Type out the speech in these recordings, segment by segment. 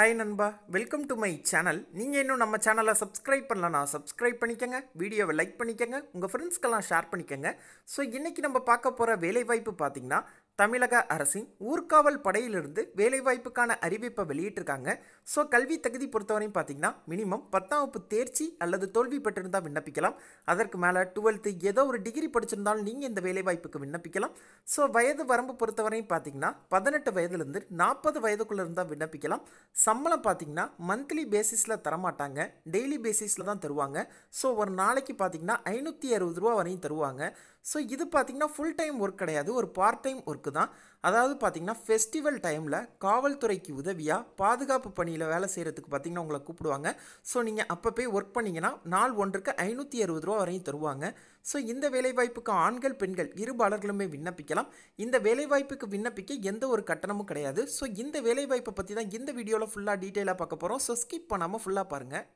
hi நண்பா welcome to my channel நீங்கள் இன்னும் நம்ம சேனலை சப்ஸ்கிரைப் பண்ணலன்னா சப்ஸ்கிரைப் பண்ணிக்கோங்க வீடியோவை லைக் பண்ணிக்கங்க உங்கள் ஃப்ரெண்ட்ஸ்க்கெல்லாம் ஷேர் பண்ணிக்கங்க ஸோ இன்றைக்கி நம்ம பார்க்க போகிற வேலைவாய்ப்பு பார்த்திங்கன்னா தமிழக அரசின் ஊர்காவல் படையிலிருந்து வேலைவாய்ப்புக்கான அறிவிப்பை வெளியிட்டிருக்காங்க ஸோ கல்வி தகுதி பொறுத்தவரையும் பார்த்தீங்கன்னா மினிமம் பத்தாம் வகுப்பு தேர்ச்சி அல்லது தோல்வி பெற்றிருந்தால் விண்ணப்பிக்கலாம் அதற்கு மேலே டுவெல்த்து ஏதோ ஒரு டிகிரி படிச்சிருந்தாலும் நீங்கள் இந்த வேலைவாய்ப்புக்கு விண்ணப்பிக்கலாம் ஸோ வயது வரம்பு பொறுத்தவரையும் பார்த்தீங்கன்னா பதினெட்டு வயதுலேருந்து நாற்பது வயதுக்குள்ளே இருந்தால் விண்ணப்பிக்கலாம் சம்பளம் பார்த்தீங்கன்னா மந்த்லி பேசிஸில் தரமாட்டாங்க டெய்லி பேசிஸில் தான் தருவாங்க ஸோ ஒரு நாளைக்கு பார்த்தீங்கன்னா ஐநூற்றி அறுபது ரூபா வரையும் தருவாங்க ஸோ இது பார்த்தீங்கன்னா ஃபுல் டைம் ஒர்க் கிடையாது ஒரு பார்ட் டைம் ஒர்க்கு ஒர்க்கு தான் அதாவது பார்த்திங்கன்னா ஃபெஸ்டிவல் டைமில் காவல்துறைக்கு உதவியாக பாதுகாப்பு பணியில் வேலை செய்கிறதுக்கு பார்த்திங்கன்னா உங்களை கூப்பிடுவாங்க ஸோ நீங்கள் அப்போ போய் ஒர்க் பண்ணிங்கன்னா நாள் ஒன்றுக்கு ஐநூற்றி அறுபது ரூபா வரையும் தருவாங்க ஸோ இந்த வேலைவாய்ப்புக்கு ஆண்கள் பெண்கள் இருபாளர்களுமே விண்ணப்பிக்கலாம் இந்த வேலைவாய்ப்புக்கு விண்ணப்பிக்க எந்த ஒரு கட்டணமும் கிடையாது ஸோ இந்த வேலைவாய்ப்பை பற்றி தான் இந்த வீடியோவில் ஃபுல்லாக டீட்டெயிலாக பார்க்க போகிறோம் ஸோ ஸ்கிப் பண்ணாமல் ஃபுல்லாக பாருங்கள்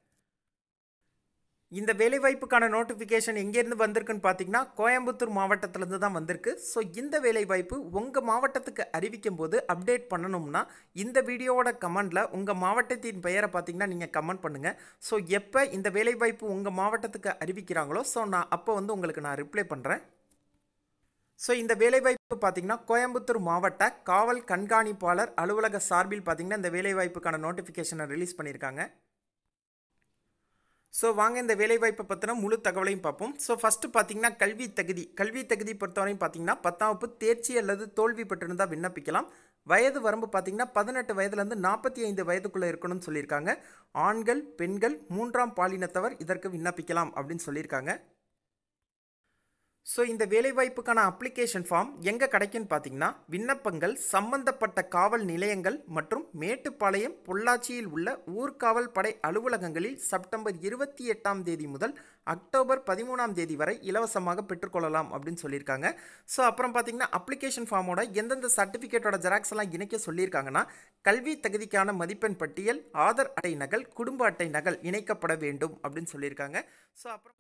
இந்த வேலைவாய்ப்புக்கான நோட்டிஃபிகேஷன் எங்கேருந்து வந்திருக்குன்னு பார்த்தீங்கன்னா கோயம்புத்தூர் மாவட்டத்திலேருந்து தான் வந்திருக்கு ஸோ இந்த வேலைவாய்ப்பு உங்கள் மாவட்டத்துக்கு அறிவிக்கும் போது அப்டேட் பண்ணணும்னா இந்த வீடியோவோட கமெண்டில் உங்கள் மாவட்டத்தின் பெயரை பார்த்தீங்கன்னா நீங்கள் கமெண்ட் பண்ணுங்கள் ஸோ எப்போ இந்த வேலைவாய்ப்பு உங்கள் மாவட்டத்துக்கு அறிவிக்கிறாங்களோ ஸோ நான் அப்போ வந்து உங்களுக்கு நான் ரிப்ளை பண்ணுறேன் ஸோ இந்த வேலைவாய்ப்பு பார்த்தீங்கன்னா கோயம்புத்தூர் மாவட்ட காவல் கண்காணிப்பாளர் அலுவலக சார்பில் பார்த்தீங்கன்னா இந்த வேலைவாய்ப்புக்கான நோட்டிஃபிகேஷனை ரிலீஸ் பண்ணியிருக்காங்க ஸோ வாங்க இந்த வேலைவாய்ப்பை பற்றின முழு தகவலையும் பார்ப்போம் ஸோ ஃபஸ்ட்டு பார்த்தீங்கன்னா கல்வி தகுதி கல்வி தகுதி பொறுத்தவரையும் பார்த்திங்கன்னா பத்தாம் வகுப்பு தேர்ச்சி அல்லது தோல்வி பெற்றிருந்தால் விண்ணப்பிக்கலாம் வயது வரம்பு பார்த்திங்கன்னா பதினெட்டு வயதுலேருந்து நாற்பத்தி ஐந்து வயதுக்குள்ளே இருக்கணும்னு சொல்லியிருக்காங்க ஆண்கள் பெண்கள் மூன்றாம் பாலினத்தவர் இதற்கு விண்ணப்பிக்கலாம் அப்படின்னு சொல்லியிருக்காங்க ஸோ இந்த வேலைவாய்ப்புக்கான அப்ளிகேஷன் ஃபார்ம் எங்கே கிடைக்குன்னு பார்த்தீங்கன்னா விண்ணப்பங்கள் சம்பந்தப்பட்ட காவல் நிலையங்கள் மற்றும் மேட்டுப்பாளையம் பொள்ளாச்சியில் உள்ள ஊர்காவல் படை அலுவலகங்களில் செப்டம்பர் இருபத்தி எட்டாம் தேதி முதல் அக்டோபர் பதிமூணாம் தேதி வரை இலவசமாக பெற்றுக்கொள்ளலாம் அப்படின்னு சொல்லியிருக்காங்க ஸோ அப்புறம் பார்த்தீங்கன்னா அப்ளிகேஷன் ஃபார்மோட எந்தெந்த சர்டிஃபிகேட்டோட ஜெராக்ஸ் எல்லாம் இணைக்க சொல்லியிருக்காங்கன்னா கல்வி தகுதிக்கான மதிப்பெண் பட்டியல் ஆதார் அட்டை நகல் குடும்ப அட்டை நகல் இணைக்கப்பட வேண்டும் அப்படின்னு சொல்லியிருக்காங்க ஸோ அப்புறம்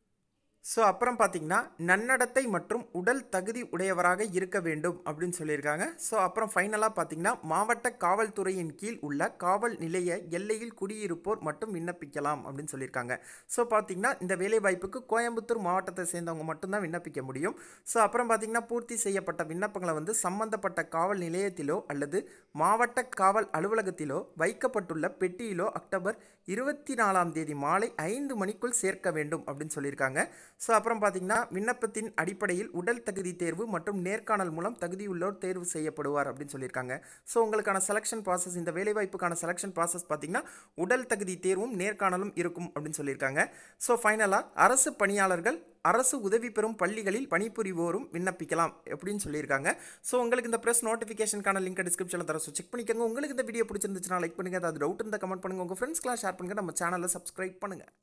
ஸோ அப்புறம் பார்த்தீங்கன்னா நன்னடத்தை மற்றும் உடல் தகுதி உடையவராக இருக்க வேண்டும் அப்படின்னு சொல்லியிருக்காங்க ஸோ அப்புறம் ஃபைனலாக பார்த்தீங்கன்னா மாவட்ட காவல்துறையின் கீழ் உள்ள காவல் நிலைய எல்லையில் குடியிருப்போர் மட்டும் விண்ணப்பிக்கலாம் அப்படின்னு சொல்லியிருக்காங்க ஸோ பார்த்தீங்கன்னா இந்த வேலைவாய்ப்புக்கு கோயம்புத்தூர் மாவட்டத்தை சேர்ந்தவங்க மட்டும்தான் விண்ணப்பிக்க முடியும் ஸோ அப்புறம் பார்த்தீங்கன்னா பூர்த்தி செய்யப்பட்ட விண்ணப்பங்களை வந்து சம்பந்தப்பட்ட காவல் நிலையத்திலோ அல்லது மாவட்ட காவல் அலுவலகத்திலோ வைக்கப்பட்டுள்ள பெட்டியிலோ அக்டோபர் இருபத்தி நாலாம் தேதி மாலை ஐந்து மணிக்குள் சேர்க்க வேண்டும் அப்படின்னு சொல்லியிருக்காங்க ஸோ அப்புறம் பார்த்திங்கன்னா விண்ணப்பத்தின் அடிப்படையில் உடல் தகுதி தேர்வு மற்றும் நேர்காணல் மூலம் தகுதியுள்ளோர் தேர்வு செய்யப்படுவார் அப்படின்னு சொல்லியிருக்காங்க ஸோ உங்களுக்கான செலெக்ஷன் ப்ராசஸ் இந்த வேலைவாய்ப்புக்கான செலெக்ஷன் ப்ராசஸ் பார்த்திங்கன்னா உடல் தகுதி தேர்வும் நேர்காணலும் இருக்கும் அப்படின்னு சொல்லியிருக்காங்க ஸோ ஃபைனலாக அரசு பணியாளர்கள் அரசு உதவி பெறும் பள்ளிகளில் பணிபுரிவோரும் விண்ணப்பிக்கலாம் அப்படின்னு சொல்லியிருக்காங்க ஸோ உங்களுக்கு இந்த ப்ரெஸ் நோட்டிஃபிகேஷனுக்கான லிங்க் டிஸ்கிரிப்ஷனில் தர ஸோ செக் பண்ணிக்கோங்க உங்களுக்கு இந்த வீடியோ பிடிச்சிருந்துச்சுன்னா லைக் பண்ணுங்கள் அது டவுட் இருந்தால் கமெண்ட் பண்ணுங்கள் உங்கள் ஃப்ரெண்ட்ஸ்க்கெலாம் ஷேர் பண்ணுங்கள் நம்ம சேனலில் சப்ஸ்கிரைப் பண்ணுங்கள்